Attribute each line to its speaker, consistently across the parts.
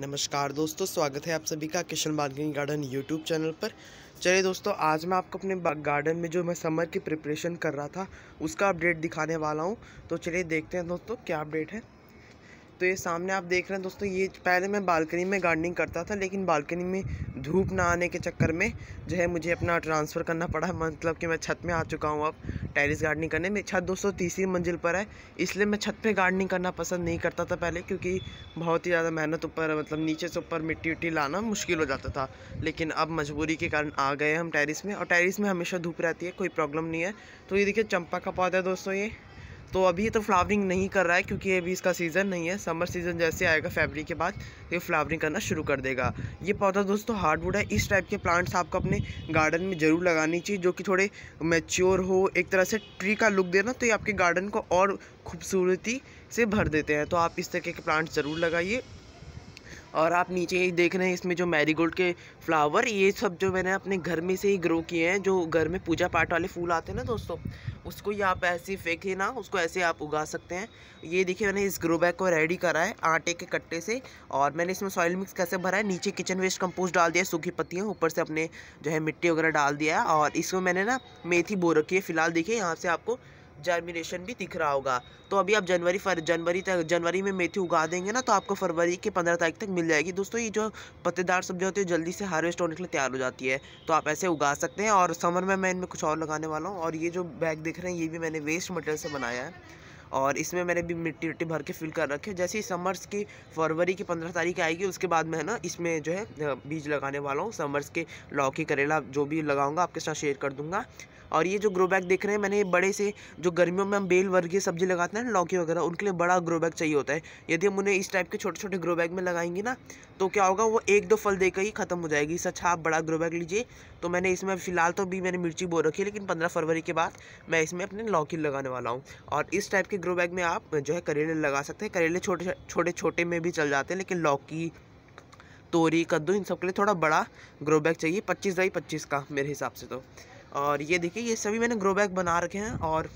Speaker 1: नमस्कार दोस्तों स्वागत है आप सभी का Kishan balcony garden YouTube channel पर चलिए दोस्तों आज मैं आपको अपने गार्डन में जो मैं समर की प्रिपरेशन कर रहा था उसका अपडेट दिखाने वाला हूँ तो चलिए देखते हैं दोस्तों क्या अपडेट है तो ये सामने आप देख रहे हैं दोस्तों ये पहले मैं बालकनी में गार्डनिंग करता था लेकिन बालकनी में धूप ना आने के चक्कर में जो है मुझे अपना ट्रांसफ़र करना पड़ा मतलब कि मैं छत में आ चुका हूँ अब टेरिस गार्डनिंग करने में छत दोस्तों तीसरी मंजिल पर है इसलिए मैं छत पे गार्डनिंग करना पसंद नहीं करता था पहले क्योंकि बहुत ही ज़्यादा मेहनत ऊपर मतलब नीचे से ऊपर मिट्टी उट्टी लाना मुश्किल हो जाता था लेकिन अब मजबूरी के कारण आ गए हम टेरिस में और टेरिस में हमेशा धूप रहती है कोई प्रॉब्लम नहीं है तो ये देखिए चंपा का पौधा है दोस्तों ये तो अभी तो फ्लावरिंग नहीं कर रहा है क्योंकि अभी इसका सीज़न नहीं है समर सीज़न जैसे आएगा फेबरी के बाद तो ये फ्लावरिंग करना शुरू कर देगा ये पौधा दोस्तों हार्डवुड है इस टाइप के प्लांट्स आपको अपने गार्डन में ज़रूर लगानी चाहिए जो कि थोड़े मैच्योर हो एक तरह से ट्री का लुक देना तो ये आपके गार्डन को और खूबसूरती से भर देते हैं तो आप इस तरह के प्लांट्स ज़रूर लगाइए और आप नीचे ही देख रहे हैं इसमें जो मैरीगोल्ड के फ्लावर ये सब जो मैंने अपने घर में से ही ग्रो किए हैं जो घर में पूजा पाठ वाले फूल आते हैं ना दोस्तों उसको ये आप ऐसे फेंके ना उसको ऐसे आप उगा सकते हैं ये देखिए मैंने इस ग्रो बैग को रेडी करा है आटे के कट्टे से और मैंने इसमें सॉइल मिक्स कैसे भरा है नीचे किचन वेस्ट कंपोस्ट डाल दिया सूखी पत्तियाँ ऊपर से अपने जो है मिट्टी वगैरह डाल दिया है और इसमें मैंने ना मेथी बो रखी है फिलहाल देखिए यहाँ से आपको जर्मिनेशन भी दिख रहा होगा तो अभी आप जनवरी फर जनवरी तक जनवरी में मेथी उगा देंगे ना तो आपको फरवरी के पंद्रह तारीख तक मिल जाएगी दोस्तों ये जो पत्तेदार सब्जियाँ होती है जल्दी से हार्वेस्ट होने के लिए तैयार हो जाती है तो आप ऐसे उगा सकते हैं और समर में मैं इनमें कुछ और लगाने वाला हूँ और ये जो बैग देख रहे हैं ये भी मैंने वेस्ट मटेरियल से बनाया है और इसमें मैंने भी मिट्टी उट्टी भर के फिल कर रखे जैसे ही समर्स की फरवरी की पंद्रह तारीख आएगी उसके बाद मैं ना इसमें जो है बीज लगाने वाला हूँ समर्स के लौकी करेला जो भी लगाऊंगा आपके साथ शेयर कर दूंगा और ये जो ग्रो बैग देख रहे हैं मैंने बड़े से जो गर्मियों में हम बेल वर्गीय सब्जी लगाते हैं ना लौकी वगैरह उनके लिए बड़ा ग्रो बैग चाहिए होता है यदि हम उन्हें इस टाइप के छोटे छोटे ग्रो बैग में लगाएंगे ना तो क्या होगा वो एक दो फल देकर ही ख़त्म हो जाएगी सच आप बड़ा ग्रो बैग लीजिए तो मैंने इसमें फिलहाल तो भी मैंने मिर्ची बो रखी है लेकिन पंद्रह फरवरी के बाद मैं इसमें अपने लौकी लगाने वाला हूँ और इस टाइप के ग्रो बैग में आप जो है करेले लगा सकते हैं करेले छोटे छोटे छोटे में भी चल जाते हैं लेकिन लौकी तोरी कद्दू इन सब के लिए थोड़ा बड़ा ग्रो बैग चाहिए पच्चीस बाई पच्चीस का मेरे हिसाब से तो और ये देखिए ये सभी मैंने ग्रो बैग बना रखे हैं और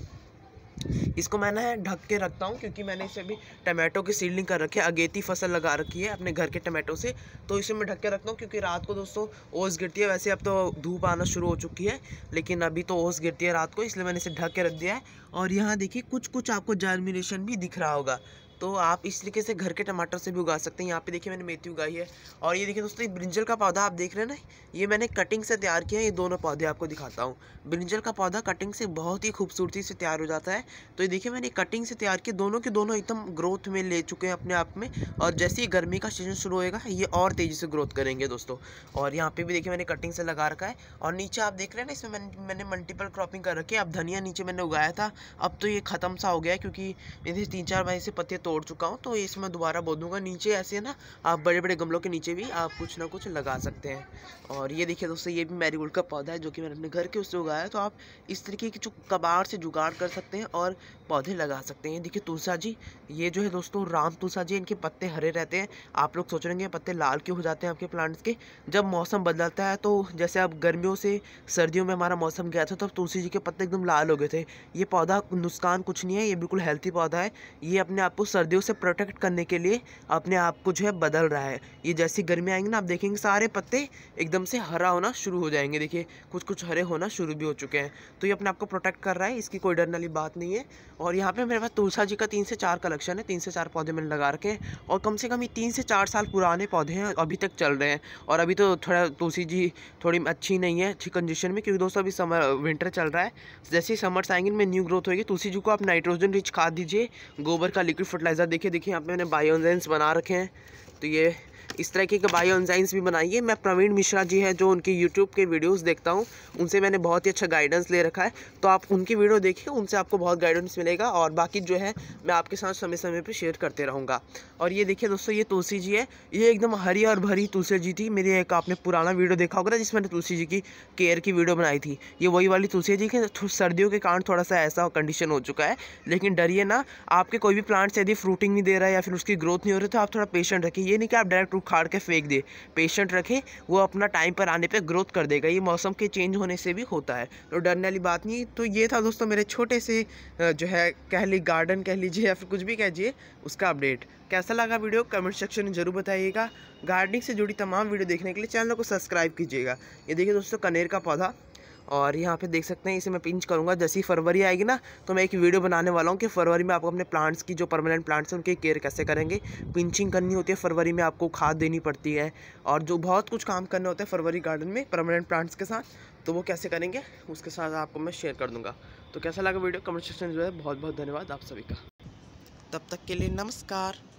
Speaker 1: इसको मैं ढक के रखता हूँ क्योंकि मैंने इसे भी टमाटो की सीडलिंग कर रखी है अगेती फसल लगा रखी है अपने घर के टमाटो से तो इसे मैं ढक के रखता हूँ क्योंकि रात को दोस्तों ओस गिरती है वैसे अब तो धूप आना शुरू हो चुकी है लेकिन अभी तो ओस गिरती है रात को इसलिए मैंने इसे ढक के रख दिया है और यहाँ देखिए कुछ कुछ आपको जर्मिनेशन भी दिख रहा होगा तो आप इस तरीके से घर के टमाटर से भी उगा सकते हैं यहाँ पे देखिए मैंने मेथी उगाई है और ये देखिए दोस्तों ये ब्रिंजल का पौधा आप देख रहे हैं ना ये मैंने कटिंग से तैयार किया है ये दोनों पौधे आपको दिखाता हूँ ब्रिंजल का पौधा कटिंग से बहुत ही खूबसूरती से तैयार हो जाता है तो ये देखिए मैंने कटिंग से तैयार किया दोनों के दोनों एकदम ग्रोथ में ले चुके हैं अपने आप में और जैसे ही गर्मी का सीजन शुरू होएगा ये और तेज़ी से ग्रोथ करेंगे दोस्तों और यहाँ पर भी देखिए मैंने कटिंग से लगा रखा है और नीचे आप देख रहे हैं ना इसमें मैंने मैंने मल्टीपल क्रॉपिंग कर रखी है अब धनिया नीचे मैंने उगाया था अब तो ये ख़त्म सा हो गया क्योंकि मेरे तीन चार महीने से पत्ते तोड़ तोड़ चुका हूँ तो मैं दोबारा बो नीचे ऐसे ना आप बड़े बड़े गमलों के नीचे भी आप कुछ ना कुछ लगा सकते हैं और ये देखिए दोस्तों ये भी मैरीगोल्ड का पौधा है जो कि मैंने अपने घर के उससे उगाया तो आप इस तरीके की जो कबाड़ से जुगाड़ कर सकते हैं और पौधे लगा सकते हैं देखिए तुलसा जी ये जो है दोस्तों राम तुलसा जी इनके पत्ते हरे रहते हैं आप लोग सोच रहे हैं पत्ते लाल क्यों हो जाते हैं आपके प्लांट्स के जब मौसम बदलता है तो जैसे आप गर्मियों से सर्दियों में हमारा मौसम गया था तब तुलसी जी के पत्ते एकदम लाल हो गए थे ये पौधा नुकसान कुछ नहीं है ये बिल्कुल हेल्थी पौधा है ये अपने आप को सर्दियों से प्रोटेक्ट करने के लिए अपने आप को जो है बदल रहा है ये जैसी गर्मी आएंगी ना आप देखेंगे सारे पत्ते एकदम से हरा होना शुरू हो जाएंगे देखिए कुछ कुछ हरे होना शुरू भी हो चुके हैं तो ये अपने आप को प्रोटेक्ट कर रहा है इसकी कोई डरने वाली बात नहीं है और यहाँ पर मेरे पास तुलसा जी का तीन से चार कलेक्शन है तीन से चार पौधे मैंने लगा रखे हैं और कम से कम ये तीन से चार साल पुराने पौधे हैं अभी तक चल रहे हैं और अभी तो थोड़ा तुलसी जी थोड़ी अच्छी नहीं है अच्छी कंडीशन में क्योंकि दोस्तों अभी समर विंटर चल रहा है जैसे ही समर्स आएंगे इनमें न्यू ग्रोथ होगी तुलसी जी को आप नाइट्रोजन रिच खाद दीजिए गोबर का लिक्विड फर्टिलाइज़र देखिए देखिए यहाँ पे मैंने बायोजेंस बना रखे हैं तो ये इस तरह के बायो एंजाइम्स भी बनाइए मैं प्रवीण मिश्रा जी हैं जो उनके यूट्यूब के वीडियोस देखता हूँ उनसे मैंने बहुत ही अच्छा गाइडेंस ले रखा है तो आप उनकी वीडियो देखिए उनसे आपको बहुत गाइडेंस मिलेगा और बाकी जो है मैं आपके साथ समय समय पर शेयर करते रहूँगा और ये देखिए दोस्तों ये तुलसी जी है ये एकदम हरी और भरी तुलसी जी थी मेरी एक आपने पुराना वीडियो देखा होगा जिसमें मैंने तुलसी जी की केयर की वीडियो बनाई थी ये वही वाली तुलसी जी की सर्दियों के कारण थोड़ा सा ऐसा कंडीशन हो चुका है लेकिन डरिए ना आपके कोई भी प्लांट्स यदि फ्रूटिंग नहीं दे रहा है या फिर उसकी ग्रोथ नहीं हो रही तो आप थोड़ा पेशेंट रखिए ये नहीं कि आप डायरेक्ट टू उखाड़ के फेंक दे पेशेंट रखे वो अपना टाइम पर आने पर ग्रोथ कर देगा ये मौसम के चेंज होने से भी होता है तो डरने वाली बात नहीं तो ये था दोस्तों मेरे छोटे से जो है कह ली गार्डन कह लीजिए या फिर कुछ भी कहिए उसका अपडेट कैसा लगा वीडियो कमेंट सेक्शन में ज़रूर बताइएगा गार्डनिंग से जुड़ी तमाम वीडियो देखने के लिए चैनल को सब्सक्राइब कीजिएगा ये देखिए दोस्तों कनेर का पौधा और यहाँ पे देख सकते हैं इसे मैं पिंच करूँगा जैसे ही फरवरी आएगी ना तो मैं एक वीडियो बनाने वाला हूँ कि फरवरी में आपको अपने प्लांट्स की जो परमानेंट प्लांट्स हैं उनकी केयर कैसे करेंगे पिंचिंग करनी होती है फरवरी में आपको खाद देनी पड़ती है और जो बहुत कुछ काम करने होते हैं फरवरी गार्डन में परमानेंट प्लांट्स के साथ तो वो कैसे करेंगे उसके साथ आपको मैं शेयर कर दूँगा तो कैसा लगा वीडियो कमेंट सेक्शन जो है बहुत बहुत धन्यवाद आप सभी का तब तक के लिए नमस्कार